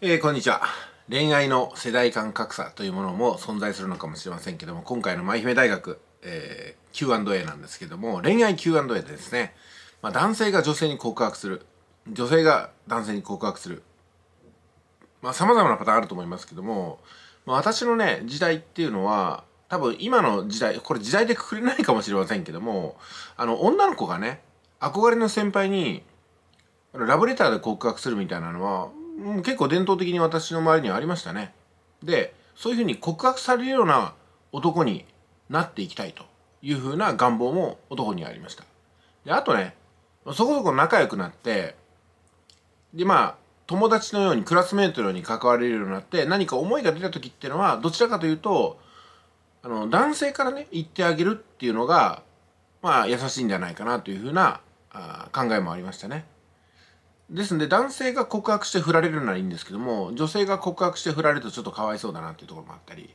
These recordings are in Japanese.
えー、こんにちは。恋愛の世代間格差というものも存在するのかもしれませんけども、今回の舞姫大学、えー、Q&A なんですけども、恋愛 Q&A でですね、まあ、男性が女性に告白する、女性が男性に告白する、まあ、様々なパターンあると思いますけども、まあ、私のね、時代っていうのは、多分今の時代、これ時代でくくれないかもしれませんけども、あの、女の子がね、憧れの先輩に、ラブレターで告白するみたいなのは、うん、結構伝統的に私の周りにはありましたねでそういうふうに告白されるような男になっていきたいというふうな願望も男にはありましたであとねそこそこ仲良くなってでまあ友達のようにクラスメートのように関われるようになって何か思いが出た時っていうのはどちらかというとあの男性からね言ってあげるっていうのがまあ優しいんじゃないかなというふうなあ考えもありましたね。ですので男性が告白して振られるならいいんですけども女性が告白して振られるとちょっとかわいそうだなっていうところもあったり、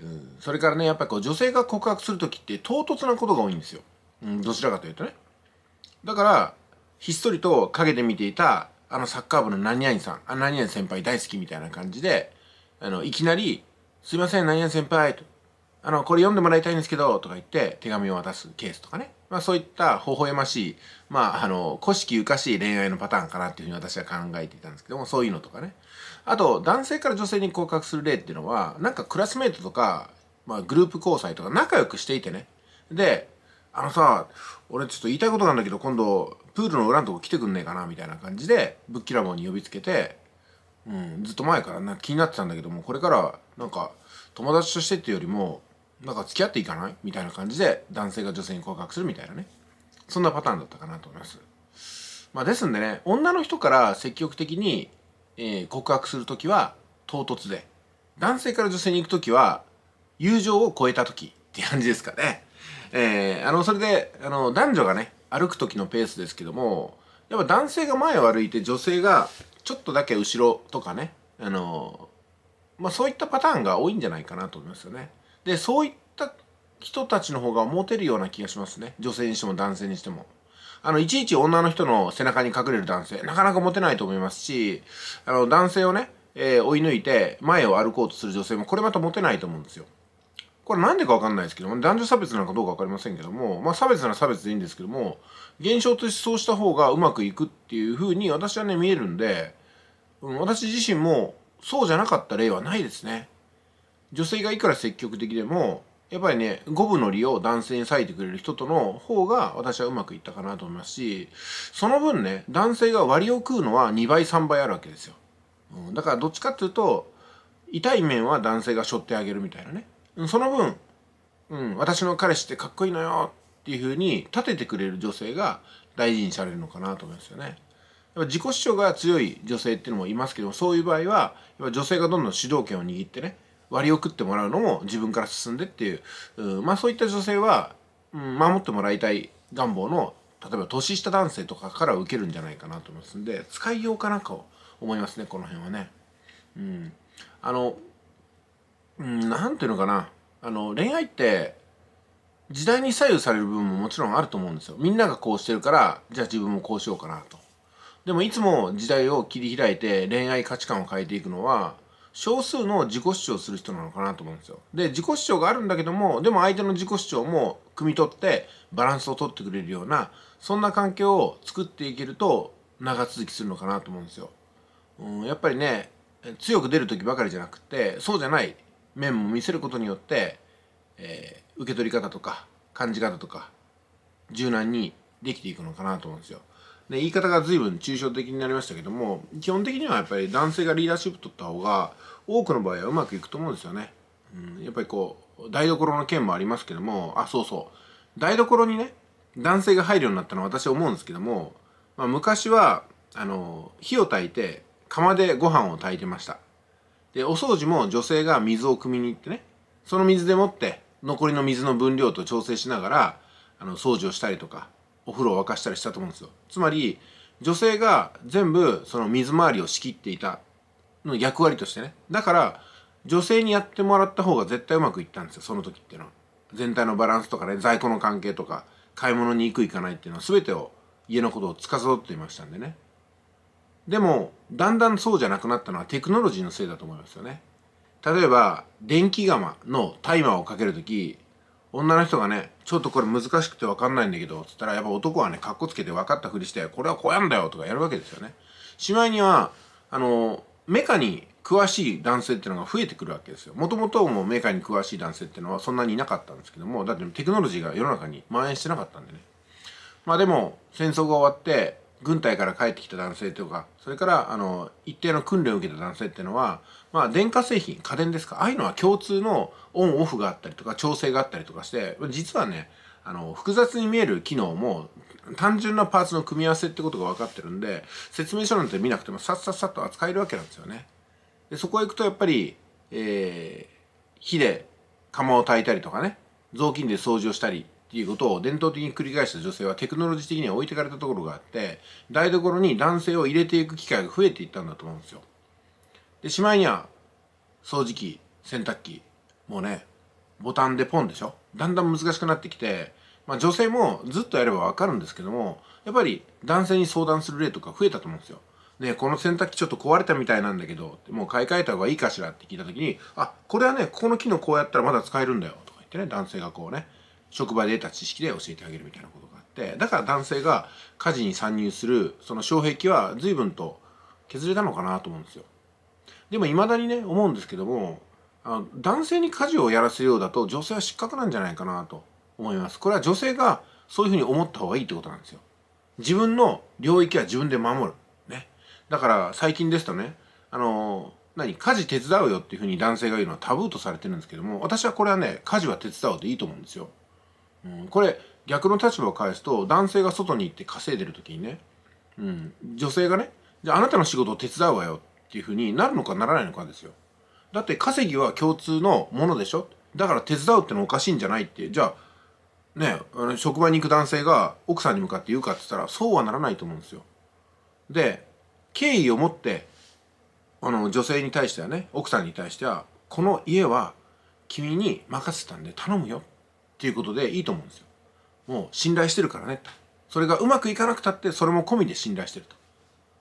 うん、それからねやっぱりこう女性が告白する時って唐突なことが多いんですよ、うん、どちらかというとねだからひっそりと陰で見ていたあのサッカー部の何々さんあ何々先輩大好きみたいな感じであのいきなり「すいません何々先輩」と「あのこれ読んでもらいたいんですけど」とか言って手紙を渡すケースとかねまあ、そういった微笑ましい、まあ、あの、古式ゆかしい恋愛のパターンかなっていうふうに私は考えていたんですけども、そういうのとかね。あと、男性から女性に告白する例っていうのは、なんかクラスメイトとか、まあ、グループ交際とか仲良くしていてね。で、あのさ、俺ちょっと言いたいことなんだけど、今度、プールの裏のとこ来てくんねえかな、みたいな感じで、ぶっきらぼうに呼びつけて、うん、ずっと前からな気になってたんだけども、これから、なんか、友達としてっていうよりも、なんか付き合っていかないみたいな感じで男性が女性に告白するみたいなねそんなパターンだったかなと思いますまあですんでね女の人から積極的に、えー、告白する時は唐突で男性から女性に行く時は友情を超えた時って感じですかねえー、あのそれであの男女がね歩く時のペースですけどもやっぱ男性が前を歩いて女性がちょっとだけ後ろとかねあのまあ、そういったパターンが多いんじゃないかなと思いますよね。でそういった人たちの方がモテるような気がしますね女性にしても男性にしてもあのいちいち女の人の背中に隠れる男性なかなかモテないと思いますしあの男性をね、えー、追い抜いて前を歩こうとする女性もこれまたモテないと思うんですよこれなんでかわかんないですけども、男女差別なんかどうかわかりませんけども、まあ差別なら差別でいいんですけども、現象としてそうした方がうまくいくっていうふうに私はね見えるんで、うん、私自身もそうじゃなかった例はないですね。女性がいくら積極的でもやっぱりね五分の利を男性に割いてくれる人との方が私はうまくいったかなと思いますしその分ね男性が割を食うのは2倍3倍あるわけですよ、うん、だからどっちかっていうと痛い面は男性が背負ってあげるみたいなねその分、うん、私の彼氏ってかっこいいのよっていうふうに立ててくれる女性が大事にされるのかなと思いますよね。やっぱ自己主張が強い女性っていうのもいますけどもそういう場合はやっぱ女性がどんどん主導権を握ってね割を食ってもらうのも自分から進んでっていう、うん、まあそういった女性は、うん、守ってもらいたい願望の例えば年下男性とかから受けるんじゃないかなと思いますんで使いようかなんかを思いますねこの辺はね。うん、あの何、うん、ていうのかなあの恋愛って時代に左右される部分ももちろんあると思うんですよ。みんながこうしてるからじゃあ自分もこうしようかなと。でもいつも時代を切り開いて恋愛価値観を変えていくのは少数の自己主張する人なのかなと思うんですよ。で自己主張があるんだけどもでも相手の自己主張も汲み取ってバランスを取ってくれるようなそんな環境を作っていけると長続きするのかなと思うんですよ。うん、やっぱりね強く出る時ばかりじゃなくてそうじゃない面も見せることによって、えー、受け取り方とか感じ方とか柔軟にできていくのかなと思うんですよ。で言い方が随分抽象的になりましたけども基本的にはやっぱり男性がリーダーシップ取った方が多くの場合はうまくいくと思うんですよね、うん、やっぱりこう台所の件もありますけどもあそうそう台所にね男性が入るようになったのは私は思うんですけども、まあ、昔はあの火を焚いて釜でご飯を炊いてましたでお掃除も女性が水を汲みに行ってねその水でもって残りの水の分量と調整しながらあの掃除をしたりとかお風呂を沸かしたりしたと思うんですよつまり女性が全部その水回りを仕切っていたの役割としてねだから女性にやってもらった方が絶対うまくいったんですよその時っていうのは全体のバランスとかね在庫の関係とか買い物に行く行かないっていうのは全てを家のことを司っていましたんでねでもだんだんそうじゃなくなったのはテクノロジーのせいだと思いますよね例えば電気釜のタイマーをかける時女の人がね、ちょっとこれ難しくてわかんないんだけど、つったら、やっぱ男はね、かっこつけて分かったふりして、これはこうやんだよとかやるわけですよね。しまいには、あの、メカに詳しい男性っていうのが増えてくるわけですよ。もともともうメーカーに詳しい男性っていうのはそんなにいなかったんですけども、だってテクノロジーが世の中に蔓延してなかったんでね。まあでも、戦争が終わって、軍隊から帰ってきた男性とかそれからあの一定の訓練を受けた男性っていうのは、まあ、電化製品家電ですかああいうのは共通のオンオフがあったりとか調整があったりとかして実はねあの複雑に見える機能も単純なパーツの組み合わせってことが分かってるんで説明書なんて見なくてもさっさっさと扱えるわけなんですよね。でそこへ行くとやっぱり、えー、火で釜を炊いたりとかね雑巾で掃除をしたりっていうことを伝統的に繰り返した女性はテクノロジー的には置いてかれたところがあって台所に男性を入れていく機会が増えていったんだと思うんですよでしまいには掃除機洗濯機もうねボタンでポンでしょだんだん難しくなってきて、まあ、女性もずっとやればわかるんですけどもやっぱり男性に相談する例とか増えたと思うんですよね、この洗濯機ちょっと壊れたみたいなんだけど、もう買い替えた方がいいかしらって聞いた時に、あ、これはね、ここの機能こうやったらまだ使えるんだよ、とか言ってね、男性がこうね、職場で得た知識で教えてあげるみたいなことがあってだから男性が家事に参入するその障壁は随分と削れたのかなと思うんですよでも未だにね思うんですけどもあ男性に家事をやらせるようだと女性は失格なんじゃないかなと思いますこれは女性がそういうふうに思った方がいいってことなんですよ自分の領域は自分で守るねだから最近ですとねあの何家事手伝うよっていうふうに男性が言うのはタブーとされてるんですけども私はこれはね家事は手伝うでいいと思うんですようん、これ逆の立場を返すと男性が外に行って稼いでる時にね、うん、女性がねじゃああなたの仕事を手伝うわよっていうふうになるのかならないのかですよだって稼ぎは共通のものでしょだから手伝うってのおかしいんじゃないってじゃあねあの職場に行く男性が奥さんに向かって言うかって言ったらそうはならないと思うんですよで敬意を持ってあの女性に対してはね奥さんに対してはこの家は君に任せたんで頼むよていうことでいいと思うんですよ。もう信頼してるからねと。それがうまくいかなくたってそれも込みで信頼してると。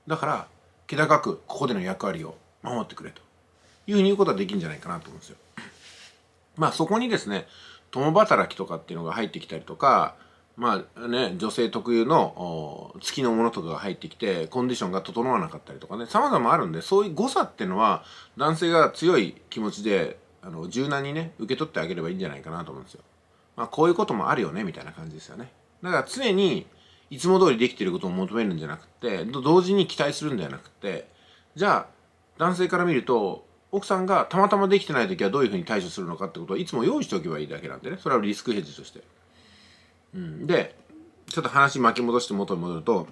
だから気高くここでの役割を守ってくれというふうに言うことはできるんじゃないかなと思うんですよ。まあそこにですね共働きとかっていうのが入ってきたりとかまあね女性特有の月のものとかが入ってきてコンディションが整わなかったりとかね様々あるんでそういう誤差っていうのは男性が強い気持ちであの柔軟にね受け取ってあげればいいんじゃないかなと思うんですよ。まあ、こういうこともあるよねみたいな感じですよねだから常にいつも通りできてることを求めるんじゃなくて同時に期待するんではなくてじゃあ男性から見ると奥さんがたまたまできてない時はどういうふうに対処するのかってことをいつも用意しておけばいいだけなんでねそれはリスクヘッジとして、うん、でちょっと話巻き戻して元に戻ると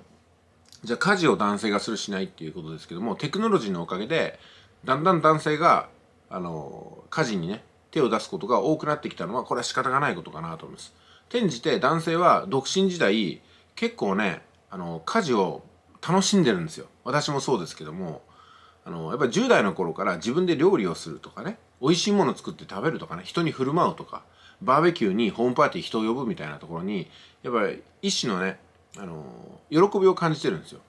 じゃあ家事を男性がするしないっていうことですけどもテクノロジーのおかげでだんだん男性があの家事にね手を出すことが多くなってきたのは、これは仕方がないことかなと思います。転じて男性は独身時代、結構ね、あの、家事を楽しんでるんですよ。私もそうですけども、あの、やっぱ10代の頃から自分で料理をするとかね、美味しいもの作って食べるとかね、人に振る舞うとか、バーベキューにホームパーティー人を呼ぶみたいなところに、やっぱり一種のね、あの、喜びを感じてるんですよ。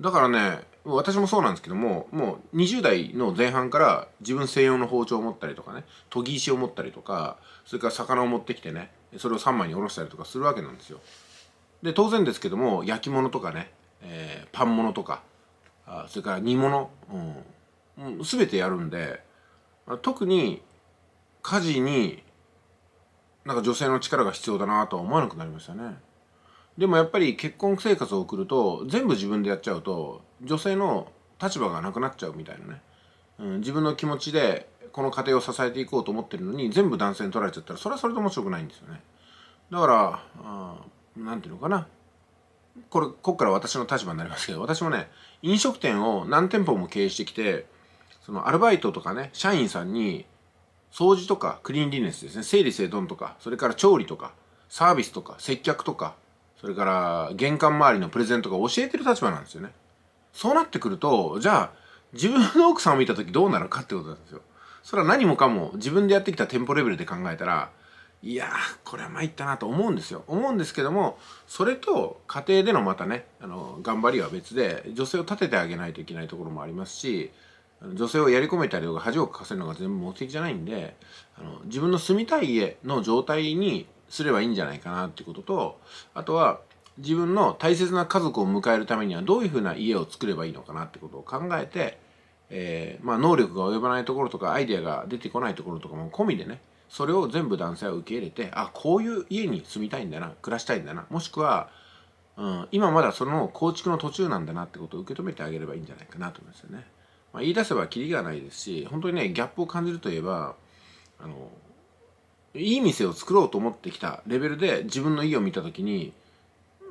だからね、私もそうなんですけどももう20代の前半から自分専用の包丁を持ったりとかね研ぎ石を持ったりとかそれから魚を持ってきてねそれを3枚におろしたりとかするわけなんですよで当然ですけども焼き物とかね、えー、パン物とかそれから煮物、うん、全てやるんで特に家事になんか女性の力が必要だなとは思わなくなりましたね。でもやっぱり結婚生活を送ると全部自分でやっちゃうと女性の立場がなくなっちゃうみたいなね、うん、自分の気持ちでこの家庭を支えていこうと思ってるのに全部男性に取られちゃったらそれはそれで面白くないんですよねだから何て言うのかなこれこっから私の立場になりますけど私もね飲食店を何店舗も経営してきてそのアルバイトとかね社員さんに掃除とかクリーンリネスですね整理整頓とかそれから調理とかサービスとか接客とかそれから玄関周りのプレゼントが教えてる立場なんですよねそうなってくるとじゃあ自分の奥さんを見た時どうなるかってことなんですよそれは何もかも自分でやってきた店舗レベルで考えたらいやこれは参ったなと思うんですよ思うんですけどもそれと家庭でのまたねあの頑張りは別で女性を立ててあげないといけないところもありますし女性をやり込めたりとか恥をかかせるのが全部目的じゃないんであの自分の住みたい家の状態にすればいいんじゃないかなってこととあとは自分の大切な家族を迎えるためにはどういうふうな家を作ればいいのかなってことを考えて、えー、まあ、能力が及ばないところとかアイデアが出てこないところとかも込みでねそれを全部男性は受け入れてあこういう家に住みたいんだな暮らしたいんだなもしくは、うん、今まだその構築の途中なんだなってことを受け止めてあげればいいんじゃないかなと思いますよね。まあ、言い出せばキリがないですし本当にねギャップを感じるといえばあのいい店を作ろうと思ってきたレベルで自分の家を見た時に、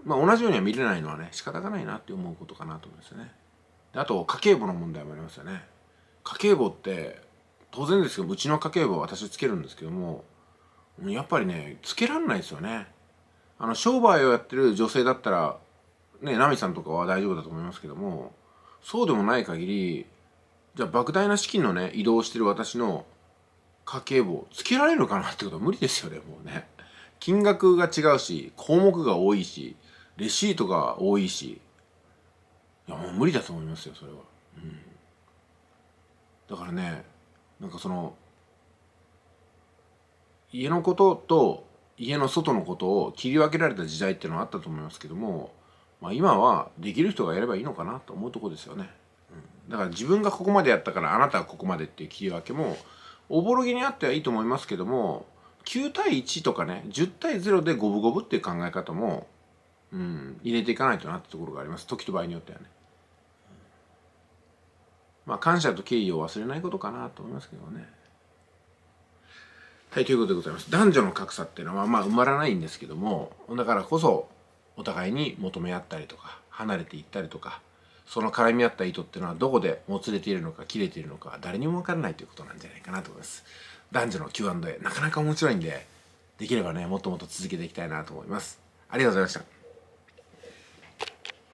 まあ、同じようには見れないのはね仕方がないなって思うことかなと思いますよね。あと家計簿の問題もありますよね。家計簿って当然ですけどうちの家計簿は私つけるんですけどもやっぱりねつけらんないですよね。あの商売をやってる女性だったらねナミさんとかは大丈夫だと思いますけどもそうでもない限りじゃあ莫大な資金のね移動してる私の家計簿つけられるかなってことは無理ですよねもうね金額が違うし項目が多いしレシートが多いしいやもう無理だと思いますよそれは、うん、だからねなんかその家のことと家の外のことを切り分けられた時代っていうのはあったと思いますけども、まあ、今はできる人がやればいいのかなと思うとこですよね、うん、だから自分がここまでやったからあなたはここまでっていう切り分けもおぼろげにあってはいいと思いますけども9対1とかね10対0で五分五分っていう考え方も、うん、入れていかないとなってところがあります時と場合によってはねまあ感謝と敬意を忘れないことかなと思いますけどねはいということでございます男女の格差っていうのはまあ埋まらないんですけどもだからこそお互いに求め合ったりとか離れていったりとかその絡み合った糸っていうのはどこでもつれているのか切れているのか誰にも分からないということなんじゃないかなと思います男女の Q&A なかなか面白いんでできればねもっともっと続けていきたいなと思いますありがとうございました